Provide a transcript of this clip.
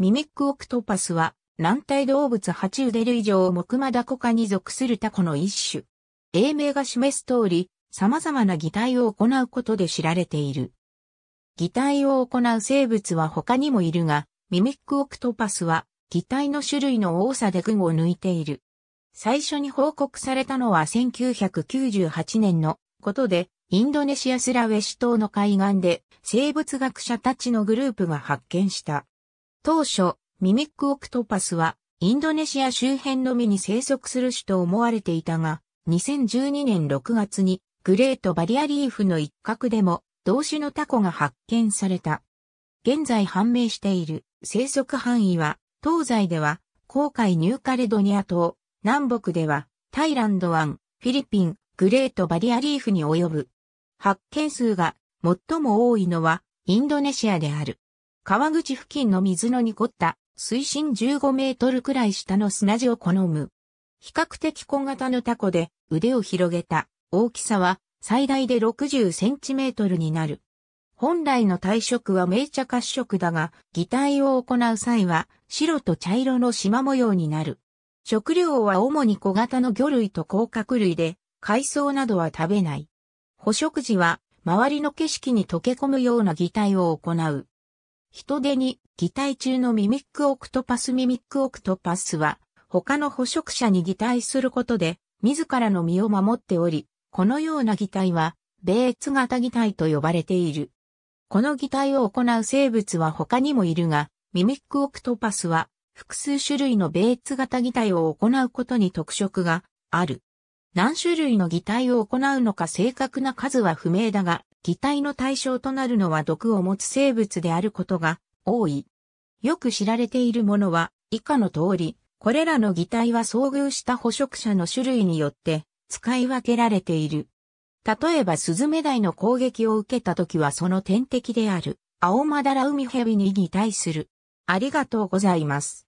ミミックオクトパスは、軟体動物爬虫類類上木マダコ科に属するタコの一種。英名が示す通り、様々な擬態を行うことで知られている。擬態を行う生物は他にもいるが、ミミックオクトパスは、擬態の種類の多さで群を抜いている。最初に報告されたのは1998年のことで、インドネシアスラウェシ島の海岸で生物学者たちのグループが発見した。当初、ミミックオクトパスは、インドネシア周辺のみに生息する種と思われていたが、2012年6月に、グレートバリアリーフの一角でも、同種のタコが発見された。現在判明している生息範囲は、東西では、航海ニューカレドニア島、南北では、タイランド湾、フィリピン、グレートバリアリーフに及ぶ。発見数が最も多いのはインドネシアである。川口付近の水の濁った水深15メートルくらい下の砂地を好む。比較的小型のタコで腕を広げた大きさは最大で60センチメートルになる。本来の体色は明茶褐色だが、擬態を行う際は白と茶色の縞模様になる。食料は主に小型の魚類と甲殻類で、海藻などは食べない。捕食時は周りの景色に溶け込むような擬態を行う。人手に、擬態中のミミックオクトパスミミックオクトパスは、他の捕食者に擬態することで、自らの身を守っており、このような擬態は、ベーツ型擬態と呼ばれている。この擬態を行う生物は他にもいるが、ミミックオクトパスは、複数種類のベーツ型擬態を行うことに特色がある。何種類の擬態を行うのか正確な数は不明だが、擬態の対象となるのは毒を持つ生物であることが多い。よく知られているものは以下の通り、これらの擬態は遭遇した捕食者の種類によって使い分けられている。例えばスズメダイの攻撃を受けた時はその天敵である、青マダラウミヘビに擬態する。ありがとうございます。